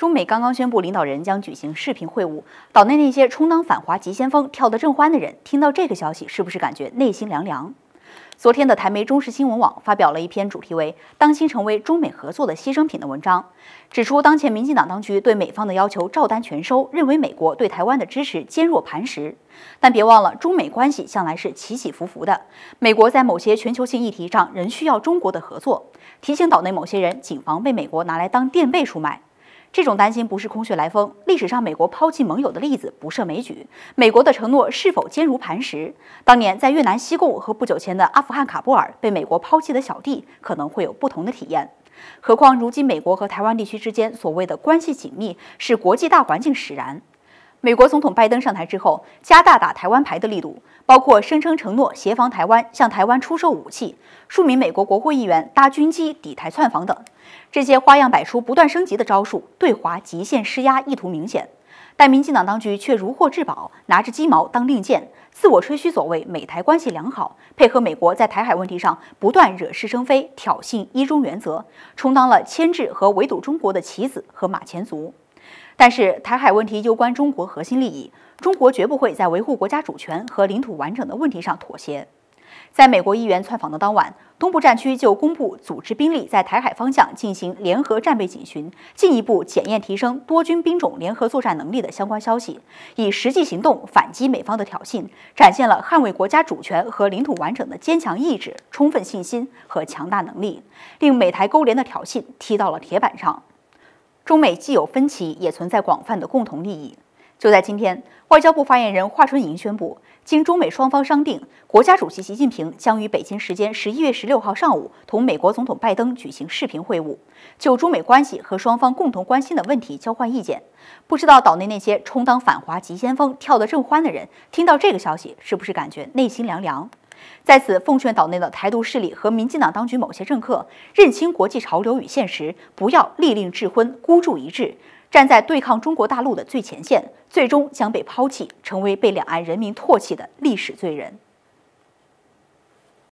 中美刚刚宣布领导人将举行视频会晤，岛内那些充当反华急先锋、跳得正欢的人，听到这个消息是不是感觉内心凉凉？昨天的台媒中时新闻网发表了一篇主题为“当心成为中美合作的牺牲品”的文章，指出当前民进党当局对美方的要求照单全收，认为美国对台湾的支持坚若磐石。但别忘了，中美关系向来是起起伏伏的，美国在某些全球性议题上仍需要中国的合作。提醒岛内某些人，谨防被美国拿来当垫背出卖。这种担心不是空穴来风，历史上美国抛弃盟友的例子不胜枚举。美国的承诺是否坚如磐石？当年在越南西贡和不久前的阿富汗喀布尔被美国抛弃的小弟可能会有不同的体验。何况如今美国和台湾地区之间所谓的关系紧密，是国际大环境使然。美国总统拜登上台之后，加大打台湾牌的力度，包括声称承诺协防台湾、向台湾出售武器，数名美国国会议员搭军机抵台窜访等，这些花样百出、不断升级的招数，对华极限施压意图明显。但民进党当局却如获至宝，拿着鸡毛当令箭，自我吹嘘所谓美台关系良好，配合美国在台海问题上不断惹是生非、挑衅“一中”原则，充当了牵制和围堵中国的棋子和马前卒。但是，台海问题攸关中国核心利益，中国绝不会在维护国家主权和领土完整的问题上妥协。在美国议员窜访的当晚，东部战区就公布组织兵力在台海方向进行联合战备警巡，进一步检验提升多军兵种联合作战能力的相关消息，以实际行动反击美方的挑衅，展现了捍卫国家主权和领土完整的坚强意志、充分信心和强大能力，令美台勾连的挑衅踢到了铁板上。中美既有分歧，也存在广泛的共同利益。就在今天，外交部发言人华春莹宣布，经中美双方商定，国家主席习近平将于北京时间十一月十六号上午同美国总统拜登举行视频会晤，就中美关系和双方共同关心的问题交换意见。不知道岛内那些充当反华急先锋、跳得正欢的人，听到这个消息是不是感觉内心凉凉？在此，奉劝岛内的台独势力和民进党当局某些政客认清国际潮流与现实，不要利令智昏、孤注一掷，站在对抗中国大陆的最前线，最终将被抛弃，成为被两岸人民唾弃的历史罪人。